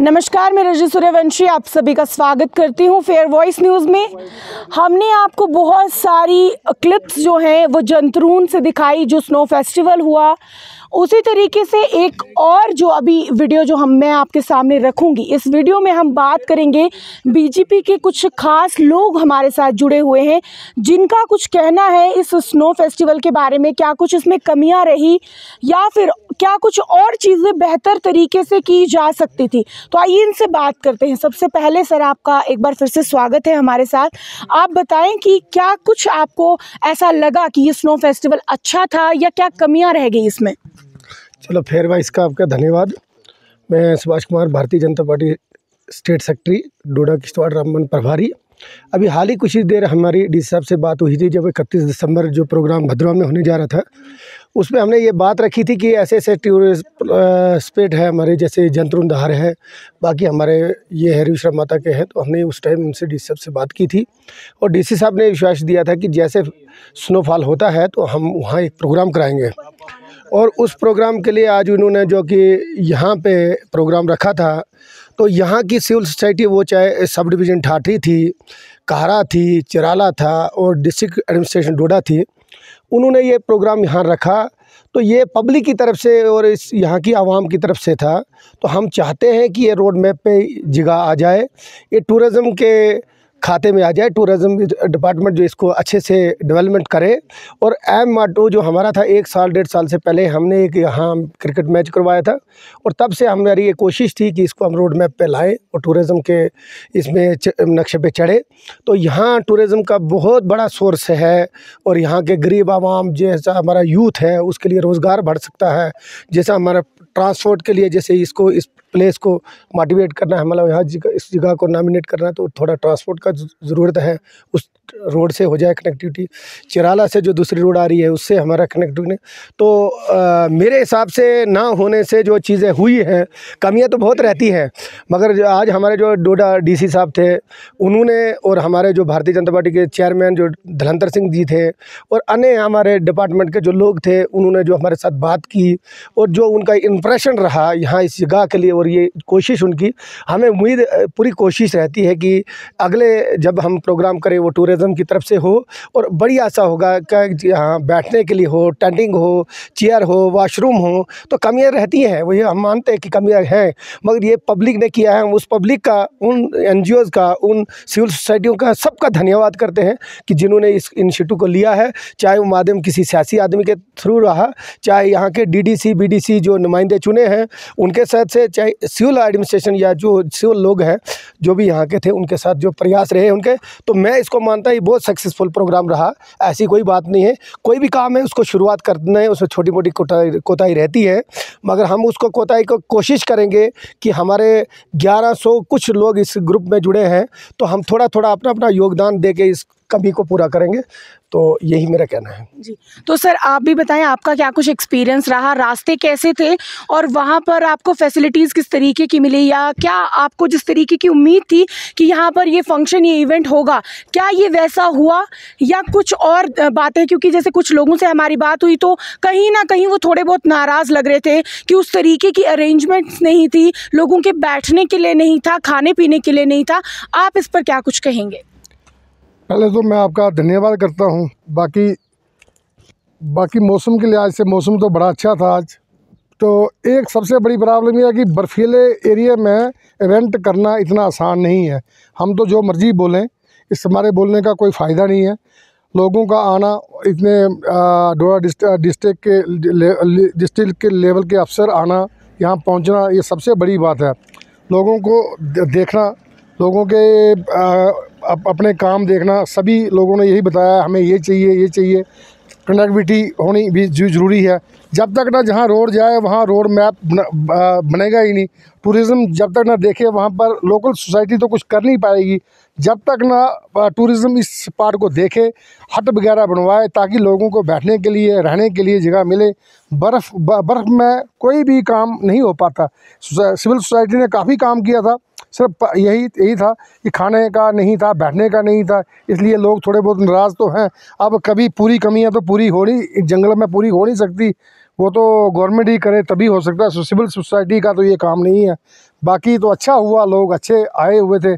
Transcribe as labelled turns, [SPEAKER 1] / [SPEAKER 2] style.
[SPEAKER 1] नमस्कार मैं रजू सूर्यवंशी आप सभी का स्वागत करती हूँ फेयर वॉइस न्यूज़ में हमने आपको बहुत सारी क्लिप्स जो हैं वो जंतरून से दिखाई जो स्नो फेस्टिवल हुआ उसी तरीके से एक और जो अभी वीडियो जो हम मैं आपके सामने रखूंगी इस वीडियो में हम बात करेंगे बीजेपी के कुछ खास लोग हमारे साथ जुड़े हुए हैं जिनका कुछ कहना है इस स्नो फेस्टिवल के बारे में क्या कुछ इसमें कमियाँ रही या फिर क्या कुछ और चीज़ें बेहतर तरीके से की जा सकती थी तो आइए इनसे बात करते हैं सबसे पहले सर आपका एक बार फिर से स्वागत है हमारे साथ आप बताएं कि क्या कुछ आपको ऐसा लगा कि ये स्नो फेस्टिवल अच्छा था या क्या कमियाँ रह गई इसमें
[SPEAKER 2] चलो फेयर भाई का आपका धन्यवाद मैं Subhash Kumar Bharatiya Janata Party state secretary Doda Kishtwar Ramban प्रभारी अभी हाल ही कुछ ही देर हमारी डी साहब से बात हुई थी जब इकतीस दिसंबर जो प्रोग्राम भद्रवा में होने जा रहा था उसमें हमने ये बात रखी थी कि ऐसे ऐसे टूरिस्ट स्पेट है हमारे जैसे जंतरुंधार है बाकी हमारे ये है राम माता के हैं तो हमने उस टाइम उनसे डी साहब से बात की थी और डी सी साहब ने विश्वास दिया था कि जैसे स्नोफॉल होता है तो हम वहाँ एक प्रोग्राम कराएंगे और उस प्रोग्राम के लिए आज उन्होंने जो कि यहाँ पर प्रोग्राम रखा था तो यहाँ की सिविल सोसाइटी वो चाहे सब डिवीज़न ठाठी थी कहरा थी चिराला था और डिस्ट्रिक्ट एडमिनिस्ट्रेशन डोडा थी उन्होंने ये प्रोग्राम यहाँ रखा तो ये पब्लिक की तरफ से और इस यहाँ की आवाम की तरफ से था तो हम चाहते हैं कि ये रोड मैप पे जगह आ जाए ये टूरिज़म के खाते में आ जाए टूरिज़्म डिपार्टमेंट जो इसको अच्छे से डेवलपमेंट करे और एम माटो जो हमारा था एक साल डेढ़ साल से पहले हमने एक यहाँ क्रिकेट मैच करवाया था और तब से हमारी ये कोशिश थी कि इसको हम रोड मैप पर लाएँ और टूरिज़्म के इसमें नक्शे पर चढ़े तो यहाँ टूरिज़्म का बहुत बड़ा सोर्स है और यहाँ के गरीब आवाम जैसा हमारा यूथ है उसके लिए रोज़गार बढ़ सकता है जैसा हमारा ट्रांसपोर्ट के लिए जैसे इसको इस प्लेस को मोटिवेट करना है मतलब यहाँ इस जगह को नामिनेट करना है तो थोड़ा ट्रांसपोर्ट का ज़रूरत है उस रोड से हो जाए कनेक्टिविटी चिराला से जो दूसरी रोड आ रही है उससे हमारा कनेक्टिविटी तो आ, मेरे हिसाब से ना होने से जो चीज़ें हुई हैं कमियां तो बहुत रहती हैं मगर आज हमारे जो डोडा डीसी साहब थे उन्होंने और हमारे जो भारतीय जनता पार्टी के चेयरमैन जो धनंतर सिंह जी थे और अन्य हमारे डिपार्टमेंट के जो लोग थे उन्होंने जो हमारे साथ बात की और जो उनका इम्प्रेशन रहा यहाँ इस जगह के लिए और ये कोशिश उनकी हमें उम्मीद पूरी कोशिश रहती है कि अगले जब हम प्रोग्राम करें वो टूर टूरिज़म की तरफ से हो और बड़ी आशा होगा कि यहाँ बैठने के लिए हो टेंटिंग हो चेयर हो वाशरूम हो तो कमियाँ रहती हैं वही हम मानते हैं कि कमियाँ हैं मगर ये पब्लिक ने किया है उस पब्लिक का उन एन का उन सिविल सोसाइटियों का सबका धन्यवाद करते हैं कि जिन्होंने इस इंस्टीट्यूट को लिया है चाहे वो माध्यम किसी सियासी आदमी के थ्रू रहा चाहे यहाँ के डीडीसी बीडीसी जो नुमाइंदे चुने हैं उनके साथ से चाहे सिविल एडमिनिस्ट्रेशन या जो सिविल लोग हैं जो भी यहाँ के थे उनके साथ जो प्रयास रहे उनके तो मैं इसको मानता ही बहुत सक्सेसफुल प्रोग्राम रहा ऐसी कोई बात नहीं है कोई भी काम है उसको शुरुआत करना है उसमें छोटी मोटी कोताही कोताही रहती है मगर हम उसको कोताही को कोशिश करेंगे कि हमारे 1100 कुछ लोग इस ग्रुप में जुड़े हैं तो हम थोड़ा थोड़ा अपना अपना योगदान दे के इस कमी को पूरा करेंगे तो यही मेरा कहना है
[SPEAKER 1] जी तो सर आप भी बताएं आपका क्या कुछ एक्सपीरियंस रहा रास्ते कैसे थे और वहाँ पर आपको फैसिलिटीज़ किस तरीके की मिली या क्या आपको जिस तरीके की उम्मीद थी कि यहाँ पर ये फंक्शन ये इवेंट होगा क्या ये वैसा हुआ या कुछ और बातें क्योंकि जैसे कुछ लोगों से हमारी बात हुई तो कहीं ना कहीं वो थोड़े बहुत नाराज़ लग रहे थे कि उस तरीके की अरेंजमेंट्स नहीं थी लोगों के बैठने के लिए नहीं था खाने पीने के लिए नहीं था आप इस पर क्या कुछ कहेंगे
[SPEAKER 3] पहले तो मैं आपका धन्यवाद करता हूँ बाकी बाकी मौसम के लिहाज से मौसम तो बड़ा अच्छा था आज तो एक सबसे बड़ी प्रॉब्लम यह है कि बर्फीले एरिया में रेंट करना इतना आसान नहीं है हम तो जो मर्ज़ी बोलें इस हमारे बोलने का कोई फ़ायदा नहीं है लोगों का आना इतने डोडा डिस्ट्रिक के डिस्ट्रिक्ट के लेवल के अफसर आना यहाँ पहुँचना ये सबसे बड़ी बात है लोगों को देखना लोगों के अप, अपने काम देखना सभी लोगों ने यही बताया हमें ये चाहिए ये चाहिए कनेक्टिविटी होनी भी जरूरी है जब तक ना जहाँ रोड जाए वहाँ रोड मैप बनेगा ही नहीं टूरिज़्म जब तक ना देखे वहाँ पर लोकल सोसाइटी तो कुछ कर नहीं पाएगी जब तक ना टूरिज़्म इस पार्ट को देखे हट वगैरह बनवाए ताकि लोगों को बैठने के लिए रहने के लिए जगह मिले बर्फ़ बर्फ़ में कोई भी काम नहीं हो पाता सिविल सोसाइटी ने काफ़ी काम किया था सिर्फ यही यही था कि खाने का नहीं था बैठने का नहीं था इसलिए लोग थोड़े बहुत नाराज़ तो हैं अब कभी पूरी कमियाँ तो पूरी हो नहीं जंगल में पूरी हो नहीं सकती वो तो गवर्नमेंट ही करे तभी हो सकता है सिविल सोसाइटी का तो ये काम नहीं है बाकी तो अच्छा हुआ लोग अच्छे आए हुए थे